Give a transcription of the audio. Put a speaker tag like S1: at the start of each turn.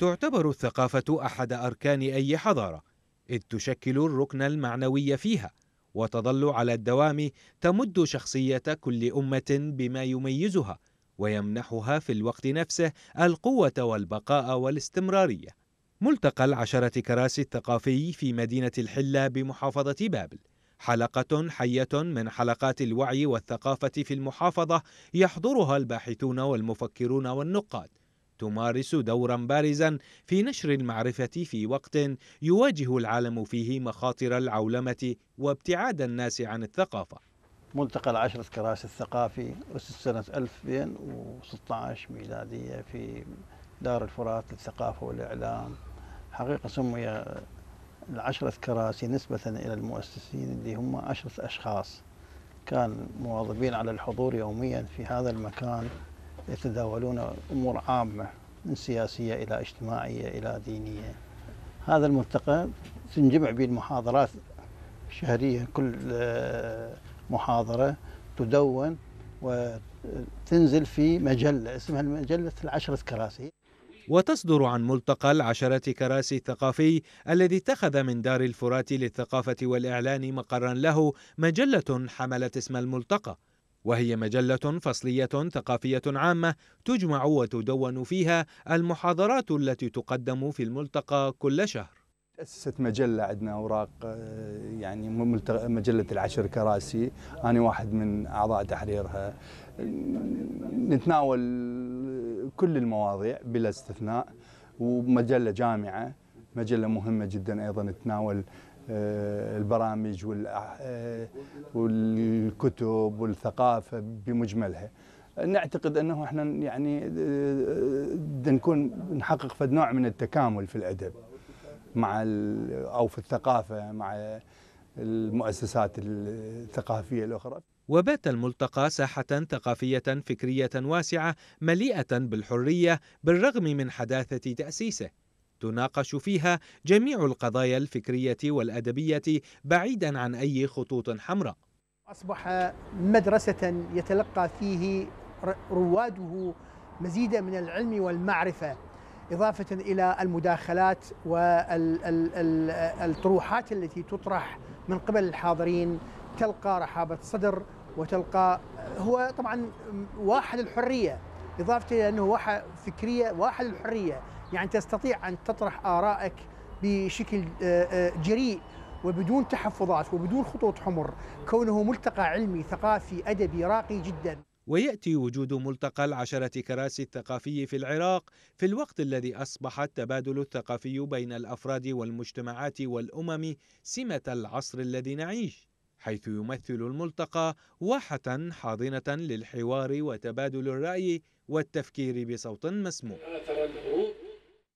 S1: تعتبر الثقافة أحد أركان أي حضارة إذ تشكل الركن المعنوي فيها وتظل على الدوام تمد شخصية كل أمة بما يميزها ويمنحها في الوقت نفسه القوة والبقاء والاستمرارية. ملتقى العشرة كراسي الثقافي في مدينة الحلة بمحافظة بابل، حلقة حية من حلقات الوعي والثقافة في المحافظة يحضرها الباحثون والمفكرون والنقاد، تمارس دورا بارزا في نشر المعرفة في وقت يواجه العالم فيه مخاطر العولمة وابتعاد الناس عن الثقافة ملتقى العشرة كراسي
S2: الثقافي أسس سنة 2016 ميلادية في دار الفرات للثقافة والإعلام حقيقة سمي العشرة كراسي نسبة إلى المؤسسين اللي هم عشرة أشخاص كان مواظبين على الحضور يوميا في هذا المكان يتداولون أمور عامة من سياسية إلى اجتماعية إلى دينية هذا الملتقى تنجمع به المحاضرات شهريا كل آه، محاضرة تدون وتنزل في مجلة اسمها مجلة العشرة كراسي
S1: وتصدر عن ملتقى العشرة كراسي الثقافي الذي اتخذ من دار الفرات للثقافة والإعلان مقرا له مجلة حملت اسم الملتقى وهي مجلة فصلية ثقافية عامة تجمع وتدون فيها المحاضرات التي تقدم في الملتقى كل شهر
S3: تأسست مجلة عندنا أوراق آه، يعني مجلة العشر كراسي أنا واحد من أعضاء تحريرها نتناول كل المواضيع بلا استثناء ومجلة جامعة مجلة مهمة جدا أيضا تتناول آه، البرامج آه، والكتب والثقافه بمجملها نعتقد انه احنا يعني آه، نكون نحقق فد نوع من التكامل في الادب مع او في الثقافه مع المؤسسات الثقافيه الاخرى
S1: وبات الملتقى ساحة ثقافية فكرية واسعة مليئة بالحرية بالرغم من حداثة تأسيسه تناقش فيها جميع القضايا الفكرية والأدبية بعيدا عن أي خطوط حمراء
S4: أصبح مدرسة يتلقى فيه رواده مزيدا من العلم والمعرفة إضافة إلى المداخلات والطروحات التي تطرح من قبل الحاضرين تلقى رحابة صدر وتلقى هو طبعا واحد الحرية إضافة إلى أنه واحد فكرية واحد الحرية يعني تستطيع أن تطرح آرائك بشكل آه، آه، جريء وبدون تحفظات وبدون خطوط حمر كونه ملتقى علمي ثقافي أدبي راقي جدا
S1: ويأتي وجود ملتقى العشرة كراسي الثقافي في العراق في الوقت الذي أصبح التبادل الثقافي بين الأفراد والمجتمعات والأمم سمة العصر الذي نعيش حيث يمثل الملتقى واحة حاضنة للحوار وتبادل الرأي والتفكير بصوت مسموع